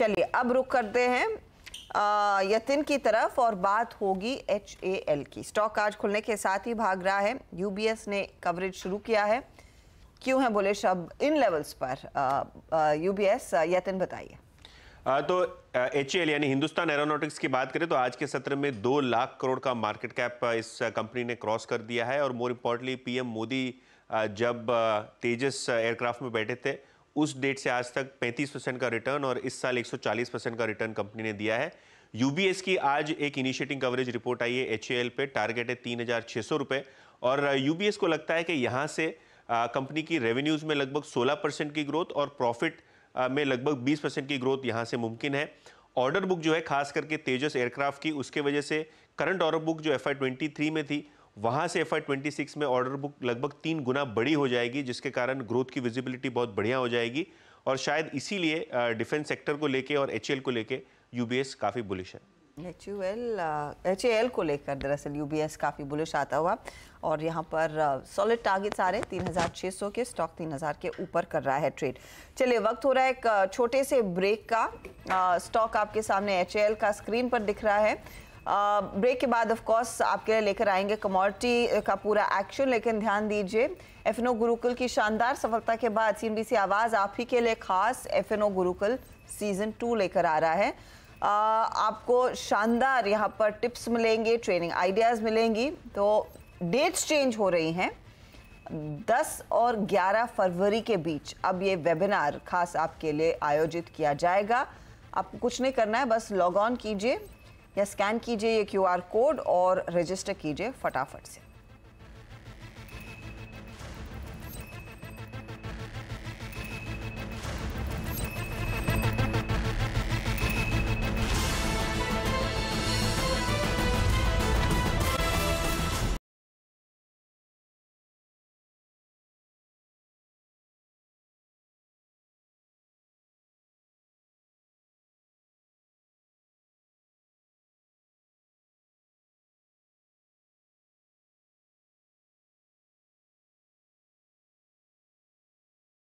चलिए अब रुक करते हैं यतिन की तरफ और बात होगी एच ए एल की स्टॉक आज खुलने के साथ ही भाग रहा है यूबीएस ने कवरेज शुरू किया है क्यों है बोले शब इन लेवल्स पर यूबीएस यतिन बताइए तो एच यानी हिंदुस्तान एरोनॉटिक्स की बात करें तो आज के सत्र में दो लाख करोड़ का मार्केट कैप इस कंपनी ने क्रॉस कर दिया है और मोर इम्पोर्टली पीएम मोदी जब तेजस एयरक्राफ्ट में बैठे थे उस डेट से आज तक 35 परसेंट का रिटर्न और इस साल 140 परसेंट का रिटर्न कंपनी ने दिया है यूबीएस की आज एक इनिशिएटिंग कवरेज रिपोर्ट आई है एच पे टारगेट है तीन हजार और यूबीएस uh, को लगता है कि यहाँ से कंपनी uh, की रेवेन्यूज़ में लगभग 16 परसेंट की ग्रोथ और प्रॉफिट uh, में लगभग 20 परसेंट की ग्रोथ यहाँ से मुमकिन है ऑर्डर बुक जो है खास करके तेजस एयरक्राफ्ट की उसके वजह से करंट ऑर्डर बुक जो एफ आई में थी वहाँ से एफ आई में ऑर्डर बुक लगभग तीन गुना बड़ी हो जाएगी जिसके कारण ग्रोथ की विजिबिलिटी बहुत बढ़िया हो जाएगी और शायद इसीलिए डिफेंस सेक्टर को लेके और एच को लेके यू काफ़ी बुलिश है H U L H L को लेकर दरअसल यू बी एस काफ़ी बुलिश आता हुआ और यहाँ पर सॉलिड टारगेट्स आ रहे हैं तीन हज़ार छः सौ के स्टॉक तीन हज़ार के ऊपर कर रहा है ट्रेड चलिए वक्त हो रहा है एक छोटे से ब्रेक का स्टॉक आपके सामने एच एल का स्क्रीन पर दिख रहा है ब्रेक के बाद ऑफ कोर्स आपके लिए लेकर आएंगे कमोडिटी का पूरा एक्शन लेकिन ध्यान दीजिए एफएनओ गुरुकुल की शानदार सफलता के बाद सी आवाज़ आप ही के लिए खास एफ गुरुकुल सीजन टू लेकर आ रहा है आ, आपको शानदार यहाँ पर टिप्स मिलेंगे ट्रेनिंग आइडियाज़ मिलेंगी तो डेट्स चेंज हो रही हैं 10 और 11 फरवरी के बीच अब ये वेबिनार खास आपके लिए आयोजित किया जाएगा आपको कुछ नहीं करना है बस लॉग ऑन कीजिए या स्कैन कीजिए ये क्यूआर कोड और रजिस्टर कीजिए फटाफट से